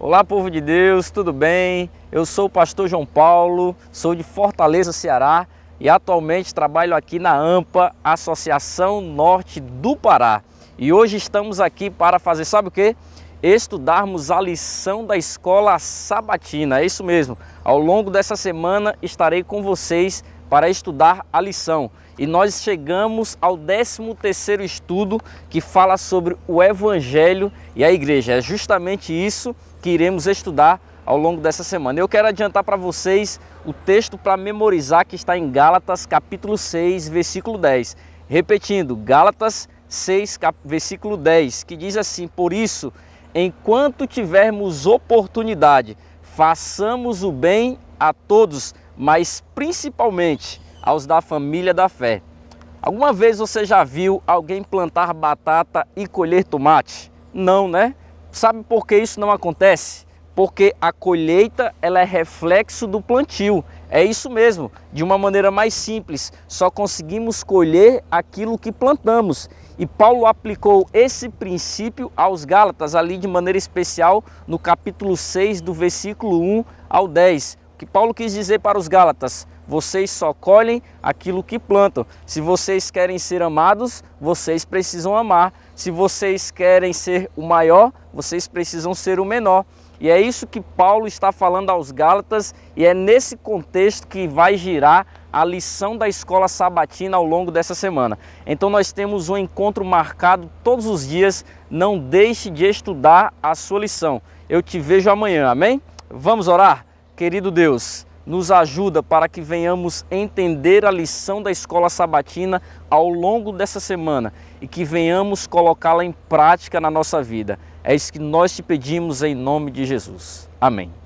Olá, povo de Deus, tudo bem? Eu sou o pastor João Paulo, sou de Fortaleza, Ceará e atualmente trabalho aqui na AMPA, Associação Norte do Pará. E hoje estamos aqui para fazer, sabe o quê? Estudarmos a lição da escola sabatina. É isso mesmo. Ao longo dessa semana estarei com vocês para estudar a lição. E nós chegamos ao 13º estudo que fala sobre o evangelho e a igreja. É justamente isso que iremos estudar ao longo dessa semana. Eu quero adiantar para vocês o texto para memorizar que está em Gálatas capítulo 6, versículo 10. Repetindo, Gálatas 6, cap... versículo 10, que diz assim: Por isso, enquanto tivermos oportunidade, façamos o bem a todos, mas principalmente aos da família da fé. Alguma vez você já viu alguém plantar batata e colher tomate? Não, né? Sabe por que isso não acontece? Porque a colheita ela é reflexo do plantio. É isso mesmo, de uma maneira mais simples, só conseguimos colher aquilo que plantamos. E Paulo aplicou esse princípio aos Gálatas, ali de maneira especial no capítulo 6, do versículo 1 ao 10. O que Paulo quis dizer para os Gálatas? vocês só colhem aquilo que plantam. Se vocês querem ser amados, vocês precisam amar. Se vocês querem ser o maior, vocês precisam ser o menor. E é isso que Paulo está falando aos Gálatas, e é nesse contexto que vai girar a lição da escola sabatina ao longo dessa semana. Então, nós temos um encontro marcado todos os dias. Não deixe de estudar a sua lição. Eu te vejo amanhã, amém? Vamos orar? Querido Deus nos ajuda para que venhamos entender a lição da escola sabatina ao longo dessa semana e que venhamos colocá-la em prática na nossa vida. É isso que nós te pedimos em nome de Jesus. Amém.